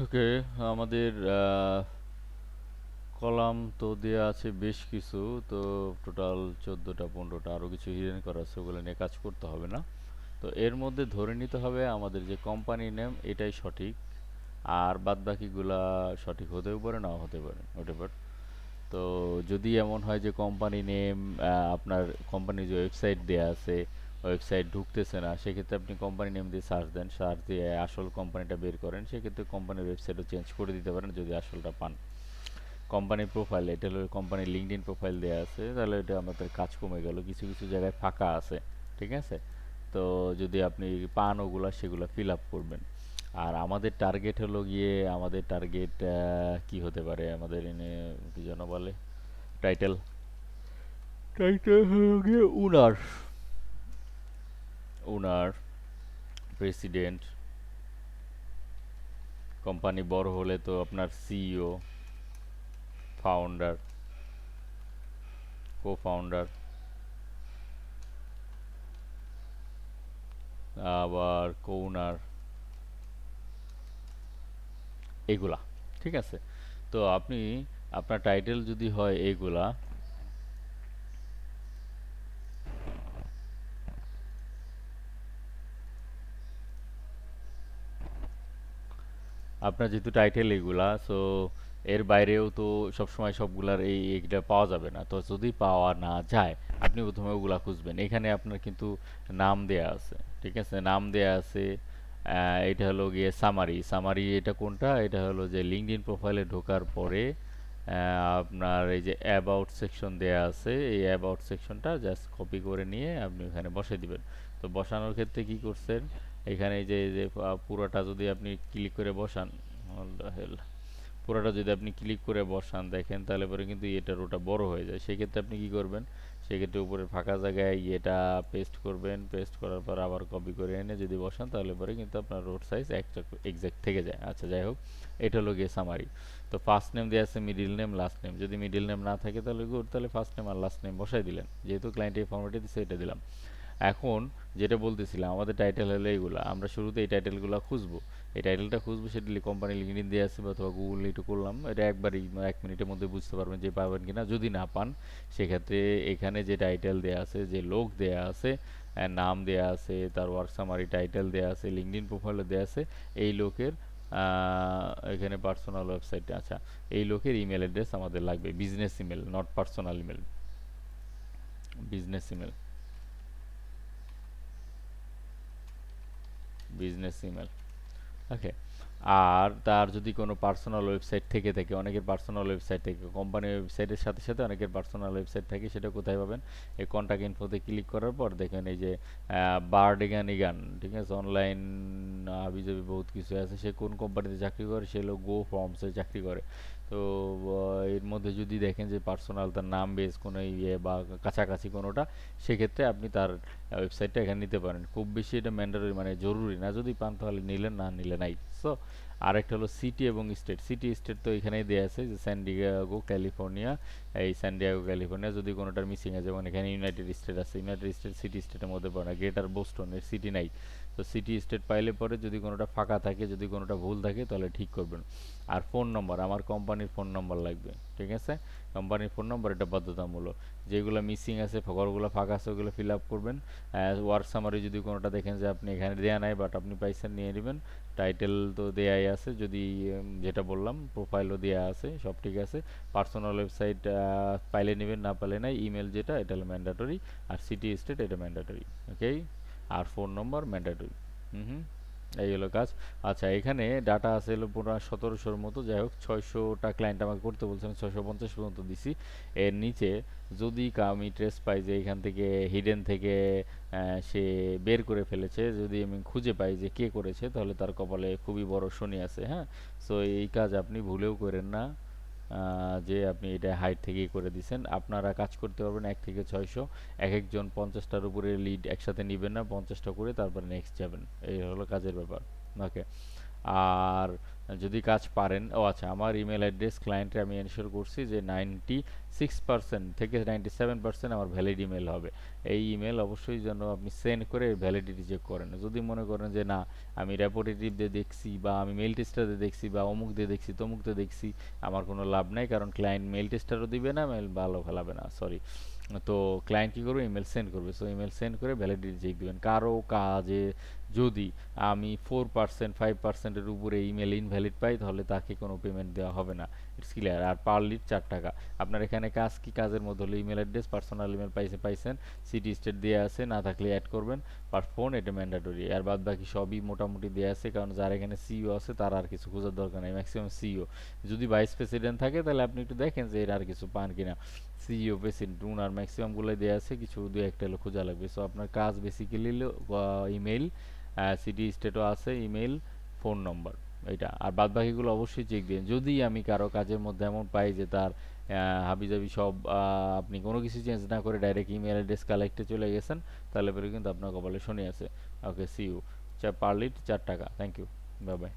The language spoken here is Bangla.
থেকে আমাদের কলাম তো দেওয়া আছে বেশ কিছু তো টোটাল চোদ্দোটা পনেরোটা আরও কিছু হিরেন করা আছে ওগুলো নিয়ে কাজ করতে হবে না তো এর মধ্যে ধরে নিতে হবে আমাদের যে কোম্পানি নেম এটাই সঠিক আর বাদ বাকিগুলা সঠিক হতেও পারে নাও হতে পারে হতে পারে তো যদি এমন হয় যে কোম্পানি নেম আপনার কোম্পানির যে ওয়েবসাইট দেওয়া আছে ওয়েবসাইট ঢুকতেছে না সেক্ষেত্রে আপনি কোম্পানি নেম দিয়ে সার্চ দেন সার্চ দিয়ে আসল কোম্পানিটা বের করেন সেক্ষেত্রে কোম্পানির ওয়েবসাইটও চেঞ্জ করে দিতে পারেন যদি আসলটা পান কোম্পানি প্রোফাইল এটা হলো কোম্পানির লিঙ্কড ইন প্রোফাইল দেওয়া আছে তাহলে এটা আমাদের কাজ কমে গেল কিছু কিছু জায়গায় ফাঁকা আছে ঠিক আছে তো যদি আপনি পান ওগুলা সেগুলো ফিল আপ করবেন আর আমাদের টার্গেট হলো গিয়ে আমাদের টার্গেট কি হতে পারে আমাদের এনে কি যেন বলে টাইটেল টাইটেল হলো গিয়ে উনার ওনার প্রেসিডেন্ট কোম্পানি বড় হলে তো আপনার সিইও ফাউন্ডার কো ফাউন্ডার আবার কোনার এগুলা ঠিক আছে তো আপনি আপনার টাইটেল যদি হয় এগুলা আপনার যেহেতু টাইটেল এগুলা সো এর বাইরেও তো সবসময় সবগুলার এই এইটা পাওয়া যাবে না তো যদি পাওয়া না যায় আপনি প্রথমে ওগুলা খুঁজবেন এখানে আপনার কিন্তু নাম দেয়া আছে ঠিক আছে নাম দেয়া আছে এটা হলো গিয়ে সামারি সামারি এটা কোনটা এটা হলো যে লিঙ্কড ইন প্রোফাইলে ঢোকার পরে আপনার এই যে অ্যাবাউট সেকশন দেয়া আছে এই অ্যাবাউট সেকশনটা জাস্ট কপি করে নিয়ে আপনি ওখানে বসে দিবেন তো বসানোর ক্ষেত্রে কি করছেন এখানে যে যে পুরোটা যদি আপনি ক্লিক করে বসান পুরোটা যদি আপনি ক্লিক করে বসান দেখেন তাহলে পরে কিন্তু এটার ওটা বড় হয়ে যায় সেক্ষেত্রে আপনি কি করবেন সেক্ষেত্রে উপরে ফাঁকা জায়গায় এটা পেস্ট করবেন পেস্ট করার পর আবার কপি করে এনে যদি বসান তাহলে পরে কিন্তু আপনার রোড সাইজ একজ্যাক্ট থেকে যায় আচ্ছা যাই হোক এটা হলো গিয়ে সামারি তো ফার্স্ট নেম দিয়ে আছে মিডিল নেম লাস্ট নেম যদি মিডিল নেম না থাকে তাহলে গুড তাহলে ফার্স্ট নেম আর লাস্ট নেম বসাই দিলেন যেহেতু ক্লায়েন্ট এই ফর্মেটে দিচ্ছে এটা দিলাম এখন যেটা বলতেছিলাম আমাদের টাইটেল হলো এইগুলো আমরা শুরুতে এই টাইটেলগুলো খুঁজবো এই টাইটেলটা খুঁজবো সেটা কোম্পানি লিঙ্কডিন দিয়ে আছে অথবা গুগল এটা করলাম এটা একবারই মানে এক মিনিটের মধ্যে বুঝতে পারবেন যে পাবেন কিনা যদি না পান সেক্ষেত্রে এখানে যে টাইটেল দেয়া আছে যে লোক দেয়া আছে নাম দেয়া আছে তার ওয়ার্কসামারি সামারি টাইটেল দেয়া আছে লিঙ্কডিন প্রোফাইলে দেওয়া আছে এই লোকের এখানে পার্সোনাল ওয়েবসাইটে আচ্ছা এই লোকের ইমেল অ্যাড্রেস আমাদের লাগবে business email not personal email business email business email okay আর তার যদি কোনো পার্সোনাল ওয়েবসাইট থেকে থাকে অনেকের পার্সোনাল ওয়েবসাইট থেকে কোম্পানি ওয়েবসাইটের সাথে সাথে অনেকের পার্সোনাল ওয়েবসাইট থাকে সেটা কোথায় পাবেন এই কন্ট্যাক্ট ইনফোতে ক্লিক করার পর দেখেন এই যে বার্ডিগান ইগান ঠিক আছে অনলাইন আবিজাবি বহুত কিছু আছে সে কোন কোম্পানিতে চাকরি করে সে লোক গো ফর্মসে চাকরি করে তো এর মধ্যে যদি দেখেন যে পার্সোনাল তার নাম বেস কোনো ইয়ে বা কাছাকাছি কোনোটা সেক্ষেত্রে আপনি তার ওয়েবসাইটটা এখানে নিতে পারেন খুব বেশি এটা ম্যান্ডারি মানে জরুরি না যদি পান তাহলে নিলেন না নিলে নাই সো আরেকটা হলো সিটি এবং স্টেট সিটি স্টেট তো এখানেই দেওয়া আছে যে স্যান ডিগাগো ক্যালিফোর্নিয়া এই স্যান ডিগাগো ক্যালিফোর্নিয়া যদি কোনোটার মিসিং আছে যেমন এখানে ইউনাইটেড স্টেট আছে ইউনাইটেড স্টেট সিটি স্টেটের মধ্যে পড়ে না গ্রেটার বোস্টন এর সিটি নাই তো সিটি স্টেট পাইলে পরে যদি কোনোটা ফাঁকা থাকে যদি কোনোটা ভুল থাকে তাহলে ঠিক করবেন আর ফোন নম্বর আমার কোম্পানির ফোন নম্বর লাগবে ঠিক আছে কোম্পানির ফোন নম্বর এটা বাধ্যতামূলক যেগুলো মিসিং আছে ঘরগুলো ফাঁকা আছে ওগুলো ফিল আপ করবেন ওয়ার্ক সামারি যদি কোনোটা দেখেন যে আপনি এখানে দেওয়া নাই বাট আপনি পাইছেন নিয়ে নেবেন টাইটেল তো দেয়াই আছে যদি যেটা বললাম প্রোফাইলও দেওয়া আছে সব ঠিক আছে পার্সোনাল ওয়েবসাইট পাইলে নেবেন না পাইলে নাই ইমেল যেটা এটা হলো ম্যান্ডাটরি আর সিটি স্টেট এটা ম্যান্ডাটরি ওকে আর phone number mandatory hmm hmm এই হলো কাজ আচ্ছা এখানে ডাটা আছে হলো পুরা সতেরোশোর মতো যাই হোক ছয়শোটা ক্লায়েন্ট আমাকে করতে বলছেন ছয়শো পঞ্চাশ পর্যন্ত দিছি এর নিচে যদি আমি ট্রেস পাই যে এখান থেকে হিডেন থেকে সে বের করে ফেলেছে যদি আমি খুঁজে পাই যে কে করেছে তাহলে তার কপালে খুবই বড় শনি আছে হ্যাঁ সো এই কাজ আপনি ভুলেও করেন না যে আপনি এটা হাইট থেকেই করে দিছেন আপনারা কাজ করতে পারবেন এক থেকে ছয়শো এক একজন পঞ্চাশটার উপরে লিড একসাথে নেবেন না পঞ্চাশটা করে তারপরে নেক্সট যাবেন এই হলো কাজের ব্যাপার ওকে আর যদি কাজ পারেন ও আচ্ছা আমার ইমেল অ্যাড্রেস ক্লায়েন্টে আমি এনশোর করছি যে নাইনটি সিক্স পার্সেন্ট থেকে নাইনটি সেভেন পার্সেন্ট আমার ভ্যালিড ইমেল হবে এই ইমেল অবশ্যই যেন আপনি সেন্ড করে ভ্যালিডিটি চেক করেন যদি মনে করেন যে না আমি রেপোটেটিভ দিয়ে দেখছি বা আমি মেল টেস্টারে দেখছি বা অমুক দিয়ে দেখছি তমুক দিয়ে দেখছি আমার কোনো লাভ নাই কারণ ক্লায়েন্ট মেল টেস্টারও দিবে না মেল ভালো ফেলাবে না সরি তো ক্লায়েন্ট কী করবে ইমেল সেন্ড করবে সো ইমেল সেন্ড করে ভ্যালিডিটি চেক দেবেন কারো কাজে যদি আমি ফোর পার্সেন্ট ফাইভ পার্সেন্টের উপরে ইমেল ইনভ্যালিড ভ্যালিড পাই তাহলে তাকে কোনো পেমেন্ট দেওয়া হবে না ইটস ক্লিয়ার আর পার লিড চার টাকা আপনার এখানে কাজ কি কাজের মধ্যে হলো ইমেল অ্যাড্রেস পার্সোনাল ইমেল পাইছে পাইছেন সিটি স্টেট দেওয়া আছে না থাকলে অ্যাড করবেন পার ফোন এটা ম্যান্ডাটরি আর বাদ বাকি সবই মোটামুটি দেওয়া আছে কারণ যার এখানে সিইও আছে তার আর কিছু খোঁজার দরকার নেই ম্যাক্সিমাম সিইও যদি ভাইস প্রেসিডেন্ট থাকে তাহলে আপনি একটু দেখেন যে এর আর কিছু পান কিনা সিইও প্রেসিডেন্ট আর ম্যাক্সিমামগুলো দেওয়া আছে কিছু দু একটা হলো খোঁজা লাগবে সো আপনার কাজ বেসিক্যালি ইমেল সিটি স্টেটও আছে ইমেল ফোন নম্বর এটা আর বাদ বাকিগুলো অবশ্যই চেক দিন যদি আমি কারো কাজের মধ্যে এমন পাই যে তার হাবিজাবি সব আপনি কোনো কিছু চেঞ্জ না করে ডাইরেক্ট ইমেল অ্যাড্রেস কালেক্টে চলে গেছেন তাহলে পরে কিন্তু আপনার কপালে শনি আছে okay see you per lead চার টাকা থ্যাংক ইউ বাই বাই